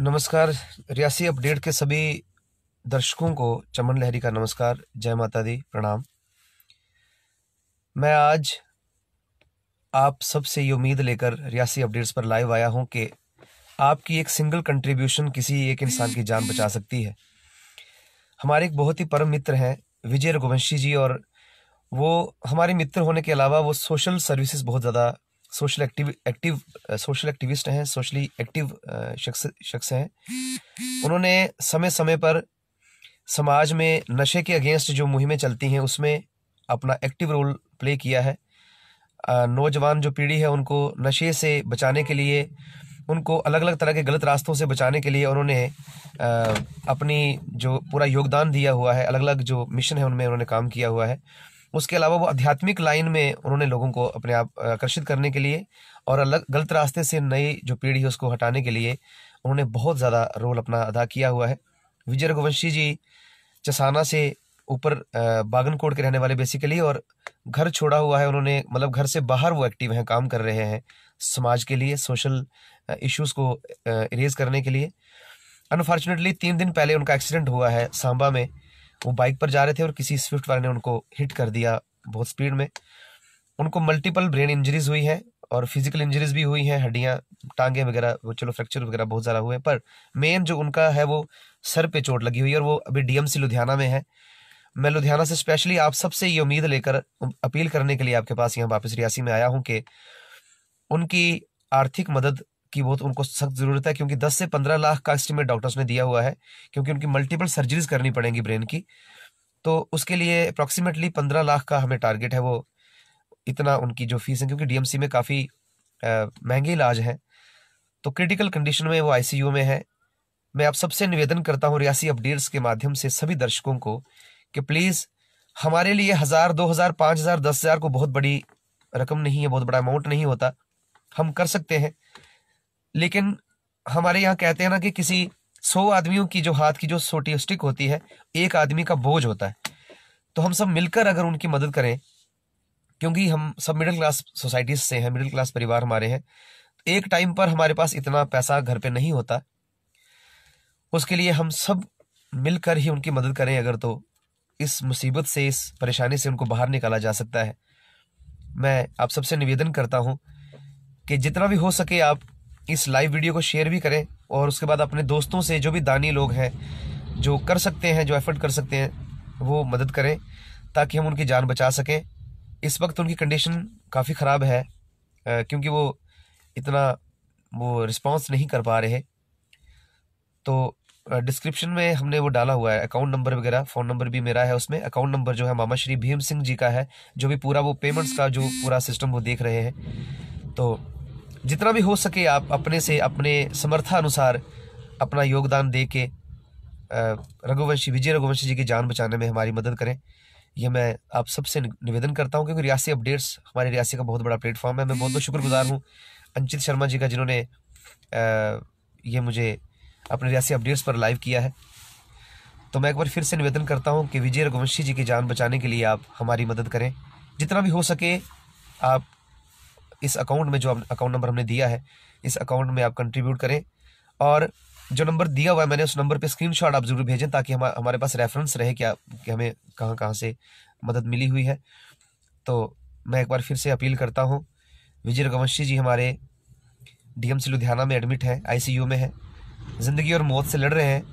नमस्कार रियासी अपडेट के सभी दर्शकों को चमन लहरी का नमस्कार जय माता दी प्रणाम मैं आज आप सबसे ये उम्मीद लेकर रियासी अपडेट्स पर लाइव आया हूं कि आपकी एक सिंगल कंट्रीब्यूशन किसी एक इंसान की जान बचा सकती है हमारे एक बहुत ही परम मित्र हैं विजय रघुवंशी जी और वो हमारे मित्र होने के अलावा वो सोशल सर्विसेज बहुत ज़्यादा social active active social activist हैं सोशली एक्टिव शख्स शख्स हैं उन्होंने समय समय पर समाज में नशे के अगेंस्ट जो मुहिमें चलती हैं उसमें अपना एक्टिव रोल प्ले किया है नौजवान जो पीढ़ी है उनको नशे से बचाने के लिए उनको अलग अलग तरह के गलत रास्तों से बचाने के लिए उन्होंने अपनी जो पूरा योगदान दिया हुआ है अलग अलग जो मिशन है उनमें उन्होंने काम किया हुआ है उसके अलावा वो आध्यात्मिक लाइन में उन्होंने लोगों को अपने आप आकर्षित करने के लिए और अलग गलत रास्ते से नई जो पीढ़ी है उसको हटाने के लिए उन्होंने बहुत ज़्यादा रोल अपना अदा किया हुआ है विजय रघुवंशी जी चसाना से ऊपर बागनकोट के रहने वाले बेसिकली और घर छोड़ा हुआ है उन्होंने मतलब घर से बाहर वो एक्टिव हैं काम कर रहे हैं समाज के लिए सोशल इश्यूज को इरेज करने के लिए अनफॉर्चुनेटली तीन दिन पहले उनका एक्सीडेंट हुआ है सांबा में वो बाइक पर जा रहे थे और किसी स्विफ्ट वाले ने उनको हिट कर दिया बहुत स्पीड में उनको मल्टीपल ब्रेन इंजरीज हुई है और फिजिकल इंजरीज भी हुई हैं हड्डियाँ टांगे वगैरह वो चलो फ्रैक्चर वगैरह बहुत ज़्यादा हुए हैं पर मेन जो उनका है वो सर पे चोट लगी हुई है और वो अभी डीएमसी लुधियाना में है मैं लुधियाना से स्पेशली आप सबसे ये उम्मीद लेकर अपील करने के लिए आपके पास यहाँ वापस रियासी में आया हूँ कि उनकी आर्थिक मदद की बहुत उनको सख्त ज़रूरत है क्योंकि 10 से 15 लाख का एस्टिमेट डॉक्टर्स ने दिया हुआ है क्योंकि उनकी मल्टीपल सर्जरीज करनी पड़ेंगी ब्रेन की तो उसके लिए अप्रॉक्सीमेटली पंद्रह लाख का हमें टारगेट है वो इतना उनकी जो फीस है क्योंकि डीएमसी में काफ़ी महंगे इलाज हैं तो क्रिटिकल कंडीशन में वो आई में है मैं आप सबसे निवेदन करता हूँ रियासी अपडेट्स के माध्यम से सभी दर्शकों को कि प्लीज़ हमारे लिए हज़ार दो हज़ार पाँच हज़ार दस हज़ार को बहुत बड़ी रकम नहीं है बहुत बड़ा अमाउंट नहीं होता हम कर सकते हैं लेकिन हमारे यहाँ कहते हैं ना कि किसी सौ आदमियों की जो हाथ की जो सोटी स्टिक होती है एक आदमी का बोझ होता है तो हम सब मिलकर अगर उनकी मदद करें क्योंकि हम सब मिडिल क्लास सोसाइटीज से हैं मिडिल क्लास परिवार हमारे हैं एक टाइम पर हमारे पास इतना पैसा घर पे नहीं होता उसके लिए हम सब मिलकर ही उनकी मदद करें अगर तो इस मुसीबत से इस परेशानी से उनको बाहर निकाला जा सकता है मैं आप सबसे निवेदन करता हूँ कि जितना भी हो सके आप इस लाइव वीडियो को शेयर भी करें और उसके बाद अपने दोस्तों से जो भी दानी लोग हैं जो कर सकते हैं जो एफर्ट कर सकते हैं वो मदद करें ताकि हम उनकी जान बचा सकें इस वक्त उनकी कंडीशन काफ़ी ख़राब है क्योंकि वो इतना वो रिस्पॉन्स नहीं कर पा रहे तो डिस्क्रिप्शन में हमने वो डाला हुआ है अकाउंट नंबर वगैरह फ़ोन नंबर भी मेरा है उसमें अकाउंट नंबर जो है मामा श्री भीम सिंह जी का है जो भी पूरा वो पेमेंट्स का जो पूरा सिस्टम वो देख रहे हैं तो जितना भी हो सके आप अपने से अपने समर्था अनुसार अपना योगदान दे के रघुवंशी विजय रघुवंशी जी की जान बचाने में हमारी मदद करें यह मैं आप सबसे निवेदन करता हूँ क्योंकि रियासी अपडेट्स हमारे रियासी का बहुत बड़ा प्लेटफॉर्म है मैं बहुत बहुत शुक्रगुजार हूँ अंचित शर्मा जी का जिन्होंने ये मुझे अपने रियासी अपडेट्स पर लाइव किया है तो मैं एक बार फिर से निवेदन करता हूँ कि विजय रघुवंशी जी की जान बचाने के लिए आप हमारी मदद करें जितना भी हो सके आप इस अकाउंट में जो अकाउंट नंबर हमने दिया है इस अकाउंट में आप कंट्रीब्यूट करें और जो नंबर दिया हुआ है मैंने उस नंबर पे स्क्रीनशॉट आप ज़रूर भेजें ताकि हम हमारे पास रेफरेंस रहे क्या कि हमें कहाँ कहाँ से मदद मिली हुई है तो मैं एक बार फिर से अपील करता हूँ विजय रघुवंशी जी हमारे डीएमसी लुधियाना में एडमिट हैं आईसीयू में हैं ज़िंदगी और मौत से लड़ रहे हैं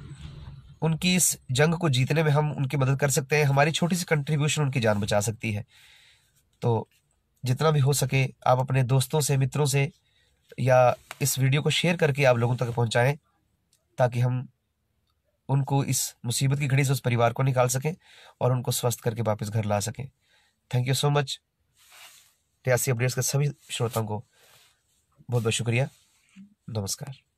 उनकी इस जंग को जीतने में हम उनकी मदद कर सकते हैं हमारी छोटी सी कंट्रीब्यूशन उनकी जान बचा सकती है तो जितना भी हो सके आप अपने दोस्तों से मित्रों से या इस वीडियो को शेयर करके आप लोगों तक पहुंचाएं ताकि हम उनको इस मुसीबत की घड़ी से उस परिवार को निकाल सकें और उनको स्वस्थ करके वापस घर ला सकें thank you so much Reasi updates के सभी श्रोताओं को बहुत बहुत शुक्रिया नमस्कार